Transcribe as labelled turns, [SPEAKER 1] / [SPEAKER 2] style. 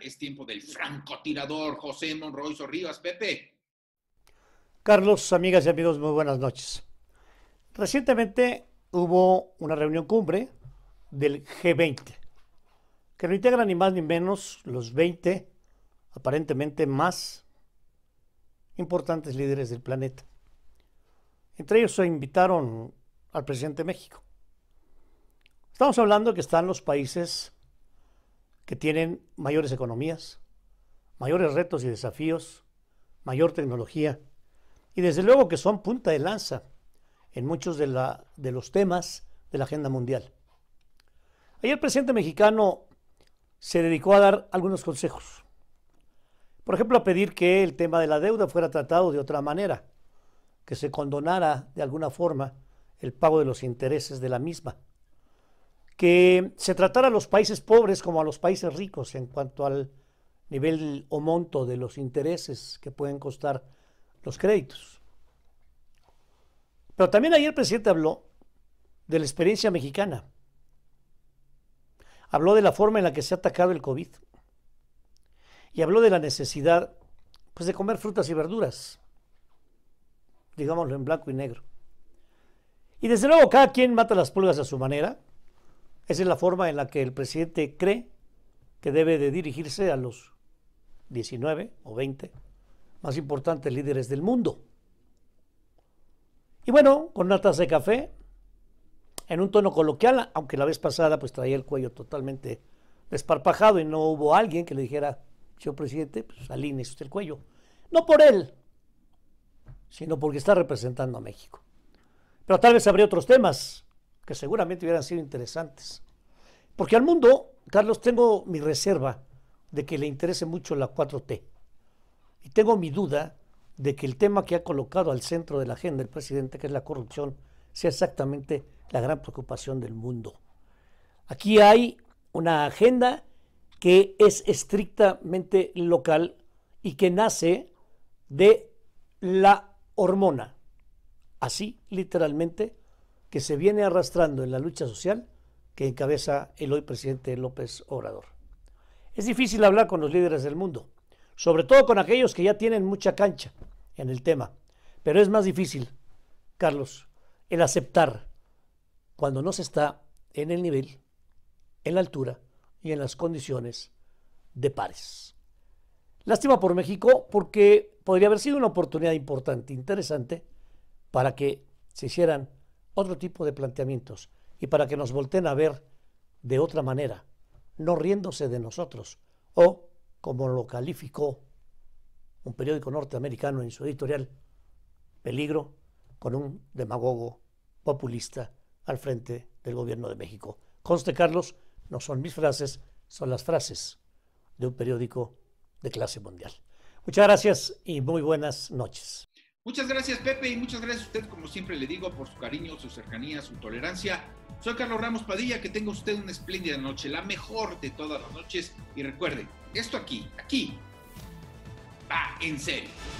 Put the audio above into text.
[SPEAKER 1] Es tiempo del francotirador José Monroy Rivas. Pepe. Carlos, amigas y amigos, muy buenas noches. Recientemente hubo una reunión cumbre del G20, que no integra ni más ni menos los 20, aparentemente más importantes líderes del planeta. Entre ellos se invitaron al presidente de México. Estamos hablando que están los países que tienen mayores economías, mayores retos y desafíos, mayor tecnología y desde luego que son punta de lanza en muchos de, de los temas de la agenda mundial. Ayer el presidente mexicano se dedicó a dar algunos consejos. Por ejemplo, a pedir que el tema de la deuda fuera tratado de otra manera, que se condonara de alguna forma el pago de los intereses de la misma que se tratara a los países pobres como a los países ricos en cuanto al nivel o monto de los intereses que pueden costar los créditos. Pero también ayer el presidente habló de la experiencia mexicana. Habló de la forma en la que se ha atacado el COVID. Y habló de la necesidad pues, de comer frutas y verduras, digámoslo en blanco y negro. Y desde luego cada quien mata las pulgas a su manera, esa es la forma en la que el presidente cree que debe de dirigirse a los 19 o 20 más importantes líderes del mundo. Y bueno, con una taza de café, en un tono coloquial, aunque la vez pasada pues traía el cuello totalmente desparpajado y no hubo alguien que le dijera, señor presidente, pues usted el cuello. No por él, sino porque está representando a México. Pero tal vez habría otros temas que seguramente hubieran sido interesantes. Porque al mundo, Carlos, tengo mi reserva de que le interese mucho la 4T. Y tengo mi duda de que el tema que ha colocado al centro de la agenda el presidente, que es la corrupción, sea exactamente la gran preocupación del mundo. Aquí hay una agenda que es estrictamente local y que nace de la hormona, así literalmente, que se viene arrastrando en la lucha social que encabeza el hoy presidente López Obrador. Es difícil hablar con los líderes del mundo, sobre todo con aquellos que ya tienen mucha cancha en el tema, pero es más difícil, Carlos, el aceptar cuando no se está en el nivel, en la altura y en las condiciones de pares. Lástima por México porque podría haber sido una oportunidad importante, interesante, para que se hicieran otro tipo de planteamientos y para que nos volteen a ver de otra manera, no riéndose de nosotros o, como lo calificó un periódico norteamericano en su editorial, peligro con un demagogo populista al frente del gobierno de México. Conste, Carlos, no son mis frases, son las frases de un periódico de clase mundial. Muchas gracias y muy buenas noches. Muchas gracias Pepe y muchas gracias a usted, como siempre le digo, por su cariño, su cercanía, su tolerancia. Soy Carlos Ramos Padilla, que tenga usted una espléndida noche, la mejor de todas las noches. Y recuerde, esto aquí, aquí, va en serio.